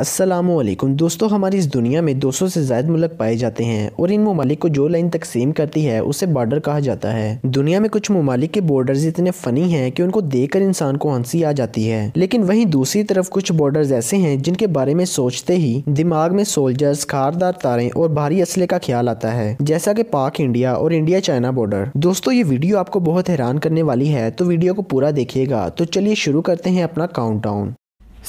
असलम दोस्तों हमारी इस दुनिया में 200 से ज्यादा मुल्क पाए जाते हैं और इन ममालिक को जो लाइन तकसीम करती है उसे बॉर्डर कहा जाता है दुनिया में कुछ ममालिक के बॉर्डर्स इतने फ़नी हैं कि उनको देखकर इंसान को हंसी आ जाती है लेकिन वहीं दूसरी तरफ कुछ बॉर्डर्स ऐसे हैं जिनके बारे में सोचते ही दिमाग में सोल्जर्स खारदार तारे और भारी असले का ख्याल आता है जैसा की पाक इंडिया और इंडिया चाइना बॉर्डर दोस्तों ये वीडियो आपको बहुत हैरान करने वाली है तो वीडियो को पूरा देखिएगा तो चलिए शुरू करते हैं अपना काउंट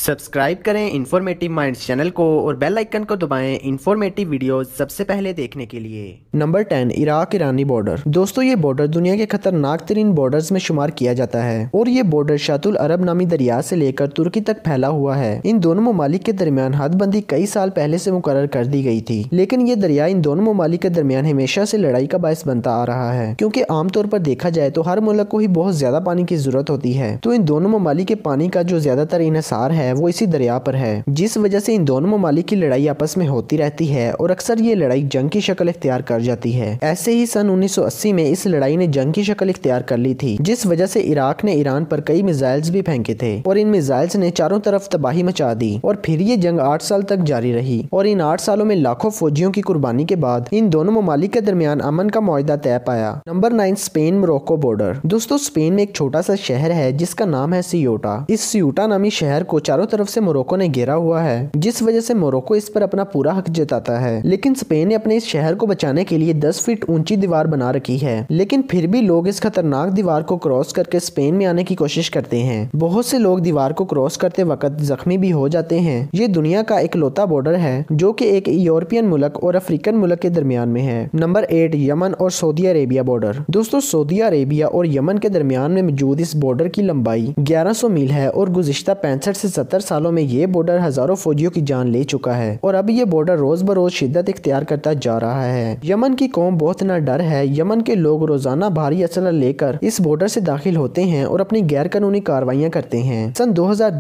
सब्सक्राइब करें इंफॉर्मेटिव माइंड चैनल को और बेल आइकन को दबाएं इन्फॉर्मेटिव वीडियोस सबसे पहले देखने के लिए नंबर टेन इराक ईरानी बॉर्डर दोस्तों ये बॉर्डर दुनिया के खतरनाक तरीन बॉर्डर्स में शुमार किया जाता है और ये बॉर्डर शातुल अरब नामी दरिया से लेकर तुर्की तक फैला हुआ है इन दोनों ममालिक के दरमियान हदबंदी कई साल पहले से मुकर कर दी गई थी लेकिन ये दरिया इन दोनों ममालिक के दरमियान हमेशा से लड़ाई का बायस बनता आ रहा है क्यूँकी आमतौर पर देखा जाए तो हर मुल्क को ही बहुत ज्यादा पानी की जरूरत होती है तो इन दोनों ममालिक के पानी का जो ज्यादातर इन्हसार है है वो इसी दरिया पर है जिस वजह से इन दोनों ममालिक की लड़ाई आपस में होती रहती है और अक्सर ये लड़ाई जंग की शक्ल इख्तियार कर जाती है ऐसे ही सन 1980 में इस लड़ाई ने जंग की शक्ल इख्तियार कर ली थी जिस वजह से इराक ने ईरान पर कई मिसाइल्स भी फेंके थे और इन मिसाइल्स ने चारों तरफ तबाही मचा दी और फिर ये जंग आठ साल तक जारी रही और इन आठ सालों में लाखों फौजियों की कुर्बानी के बाद इन दोनों ममालिक के दरमियान अमन का मुआदा तय पाया number nine Spain Morocco border दोस्तों स्पेन में एक छोटा सा शहर है जिसका नाम है सियोटा इस सियोटा नामी शहर को चारों तरफ से मोरक्को ने घेरा हुआ है जिस वजह से मोरक्को इस पर अपना पूरा हक जताता है लेकिन स्पेन ने अपने इस शहर को बचाने के लिए दस फीट ऊंची दीवार बना रखी है लेकिन फिर भी लोग इस खतरनाक दीवार को क्रॉस करके स्पेन में आने की कोशिश करते हैं बहुत से लोग दीवार को क्रॉस करते वक्त जख्मी भी हो जाते हैं ये दुनिया का एक लोता बॉर्डर है जो की एक यूरोपियन मुल्क और अफ्रीकन मुल्क के दरमियान में है नंबर एट यमन और सऊदी अरेबिया बॉर्डर दोस्तों सऊदी अरेबिया और यमन के दरमियान में मौजूद इस बॉर्डर की लंबाई ग्यारह मील है और गुजश्ता पैंसठ से सत्तर सालों में ये बॉर्डर हजारों फौजियों की जान ले चुका है और अब ये बॉर्डर रोज बरोज शिदत इख्तियार करता जा रहा है यमन की कौम बहुत ना डर है यमन के लोग रोजाना भारी असला लेकर इस बॉर्डर से दाखिल होते हैं और अपनी गैर कानूनी कार्रवाइयाँ करते हैं सन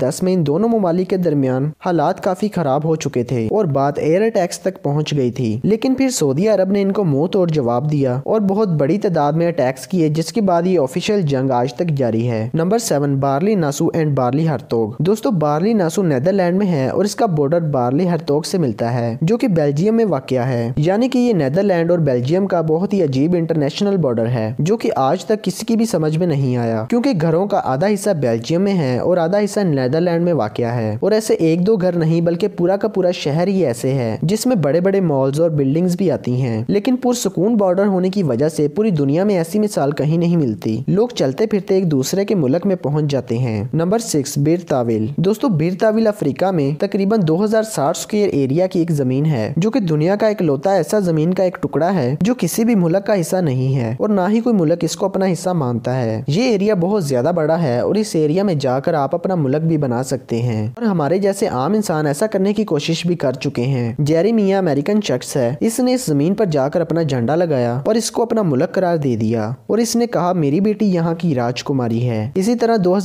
दस में इन दोनों ममालिक के दरमियान हालात काफी खराब हो चुके थे और बात एयर अटैक्स तक पहुँच गयी थी लेकिन फिर सऊदी अरब ने इनको मुंह तोड़ जवाब दिया और बहुत बड़ी तादाद में अटैक्स किए जिसके बाद ये ऑफिशियल जंग आज तक जारी है number seven Baarle Nassau and Baarle Hertog दोस्तों बार्ली नासू नैदरलैंड में है और इसका बॉर्डर बार्ली हरतोक से मिलता है जो कि बेल्जियम में वाक़ है यानी कि ये नैदरलैंड और बेल्जियम का बहुत ही अजीब इंटरनेशनल बॉर्डर है जो कि आज तक किसी की भी समझ में नहीं आया क्योंकि घरों का आधा हिस्सा बेल्जियम में है और आधा हिस्सा नैदरलैंड में वाक़ है और ऐसे एक दो घर नहीं बल्कि पूरा का पूरा शहर ही ऐसे है जिसमें बड़े बड़े मॉल्स और बिल्डिंग्स भी आती हैं लेकिन पुरसकून बॉर्डर होने की वजह से पूरी दुनिया में ऐसी मिसाल कहीं नहीं मिलती लोग चलते फिरते एक दूसरे के मुल्क में पहुंच जाते हैं नंबर सिक्स बिर ताविल दोस्तों दोस्तों बिरताविल अफ्रीका में तकरीबन 2060 स्क्वायर एरिया की एक जमीन है जो कि दुनिया का एक लौता ऐसा जमीन का एक टुकड़ा है जो किसी भी मुल्क का हिस्सा नहीं है और ना ही कोई मुल्क इसको अपना हिस्सा मानता है ये एरिया बहुत ज्यादा बड़ा है और इस एरिया में जाकर आप अपना मुल्क भी बना सकते हैं और हमारे जैसे आम इंसान ऐसा करने की कोशिश भी कर चुके हैं जेरी मिया अमेरिकन शख्स है इसने इस जमीन पर जाकर अपना झंडा लगाया और इसको अपना मुल्क करार दे दिया और इसने कहा मेरी बेटी यहाँ की राजकुमारी है इसी तरह दो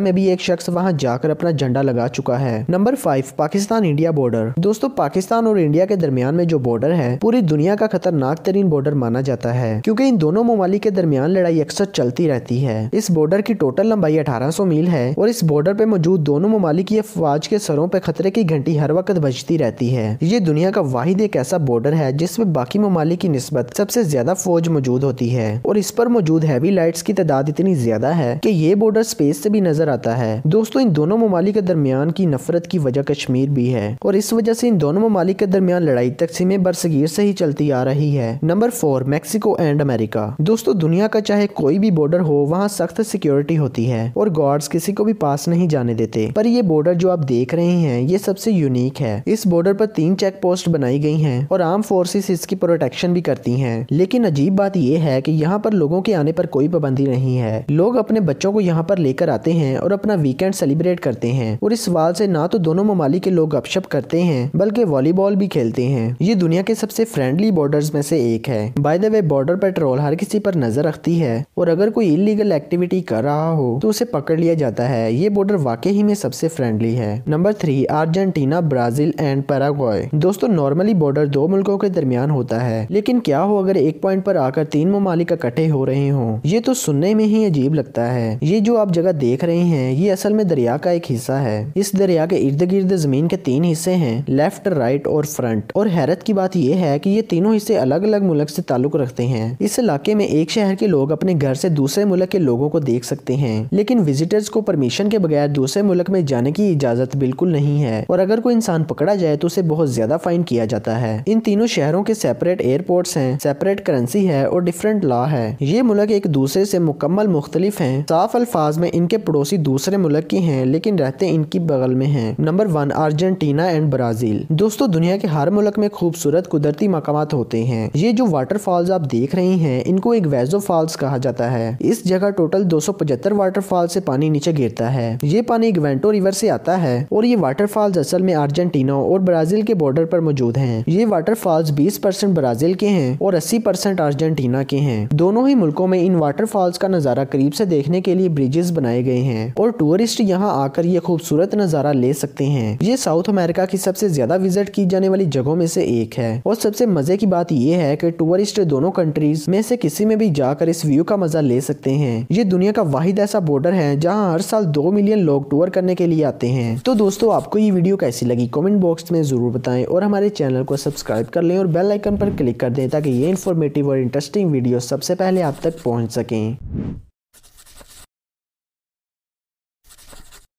में भी एक शख्स वहाँ जाकर अपना झंडा झंडा लगा चुका है number five Pakistan India border दोस्तों पाकिस्तान और इंडिया के दरमियान में जो बॉर्डर है पूरी दुनिया का खतरनाक तरीन बॉर्डर माना जाता है क्योंकि इन दोनों ममालिक के दरमियान लड़ाई अक्सर चलती रहती है इस बॉर्डर की टोटल लंबाई 1800 मील है और इस बॉर्डर पे मौजूद दोनों ममालिक की अफवाज के सरों पर खतरे की घंटी हर वक्त बजती रहती है ये दुनिया का वाहिद एक ऐसा बॉर्डर है जिसमे बाकी ममालिक की नस्बत सबसे ज्यादा फौज मौजूद होती है और इस पर मौजूद हैवी लाइट्स की तादाद इतनी ज्यादा है की ये बॉर्डर स्पेस से भी नजर आता है दोस्तों इन दोनों ममालिक के दरमियान की नफरत की वजह कश्मीर भी है और इस वजह से इन दोनों ममालिक के दरमियान लड़ाई तकसीमे बरसगीर से ही चलती आ रही है number four Mexico and America दोस्तों दुनिया का चाहे कोई भी बॉर्डर हो वहाँ सख्त सिक्योरिटी होती है और गार्ड्स किसी को भी पास नहीं जाने देते पर ये बॉर्डर जो आप देख रहे हैं ये सबसे यूनिक है इस बॉर्डर पर तीन चेक पोस्ट बनाई गई हैं और आर्म फोर्सेस इसकी प्रोटेक्शन भी करती हैं लेकिन अजीब बात यह है कि यहाँ पर लोगों के आने पर कोई पाबंदी नहीं है लोग अपने बच्चों को यहाँ पर लेकर आते हैं और अपना वीकेंड सेलिब्रेट करते हैं हैं और इस सवाल से ना तो दोनों ममालिक के लोग गपशप करते हैं बल्कि वॉलीबॉल भी खेलते हैं ये दुनिया के सबसे फ्रेंडली बॉर्डर्स में से एक है by the way border patrol हर किसी पर नजर रखती है और अगर कोई इलीगल एक्टिविटी कर रहा हो तो उसे पकड़ लिया जाता है ये बॉर्डर वाकई ही में सबसे फ्रेंडली है number three Argentina Brazil and Paraguay दोस्तों नॉर्मली बॉर्डर दो मुल्कों के दरमियान होता है लेकिन क्या हो अगर एक पॉइंट पर आकर तीन ममालिक इकट्ठे हो रहे हो ये तो सुनने में ही अजीब लगता है ये जो आप जगह देख रहे हैं ये असल में दरिया का एक हिस्सा है इस दरिया के इर्द गिर्द जमीन के तीन हिस्से हैं लेफ्ट राइट और फ्रंट और हैरत की बात यह है कि ये तीनों हिस्से अलग अलग मुल्क से ताल्लुक रखते हैं इस इलाके में एक शहर के लोग अपने घर से दूसरे मुल्क के लोगों को देख सकते हैं लेकिन विजिटर्स को परमिशन के बगैर दूसरे मुल्क में जाने की इजाजत बिल्कुल नहीं है और अगर कोई इंसान पकड़ा जाए तो उसे बहुत ज्यादा फाइन किया जाता है इन तीनों शहरों के सेपरेट एयरपोर्ट है सेपरेट करेंसी है और डिफरेंट लॉ है ये मुल्क एक दूसरे से मुकम्मल मुख्तलिफ है साफ अल्फाज में इनके पड़ोसी दूसरे मुल्क की हैं लेकिन रहते इनकी बगल में है number one Argentina and Brazil दोस्तों दुनिया के हर मुल्क में खूबसूरत कुदरती मकाम होते हैं ये जो फॉल्स आप देख रहे हैं इनको एक वेजो फॉल्स कहा जाता है इस जगह टोटल दो सौ पचहत्तर वाटरफॉल से पानी नीचे गिरता है ये पानी इग्वेंटो रिवर से आता है और ये वाटरफॉल्स असल में अर्जेंटीना और ब्राजील के बॉर्डर पर मौजूद हैं ये वाटरफॉल्स 20 परसेंट ब्राजील के हैं और 80 परसेंट अर्जेंटीना के हैं दोनों ही मुल्कों में इन वाटरफॉल्स का नज़ारा करीब से देखने के लिए ब्रिजेस बनाए गए हैं और टूरिस्ट यहाँ आकर ये खूब खूबसूरत नज़ारा ले सकते हैं ये साउथ अमेरिका की सबसे ज्यादा विजिट की जाने वाली जगहों में से एक है और सबसे मजे की बात यह है कि टूरिस्ट दोनों कंट्रीज में से किसी में भी जाकर इस व्यू का मजा ले सकते हैं ये दुनिया का वाहिद ऐसा बॉर्डर है जहाँ हर साल दो मिलियन लोग टूर करने के लिए आते हैं तो दोस्तों आपको ये वीडियो कैसी लगी कॉमेंट बॉक्स में जरूर बताए और हमारे चैनल को सब्सक्राइब कर ले और बेल आइकन पर क्लिक कर दे ताकि ये इन्फॉर्मेटिव और इंटरेस्टिंग वीडियो सबसे पहले आप तक पहुँच सकें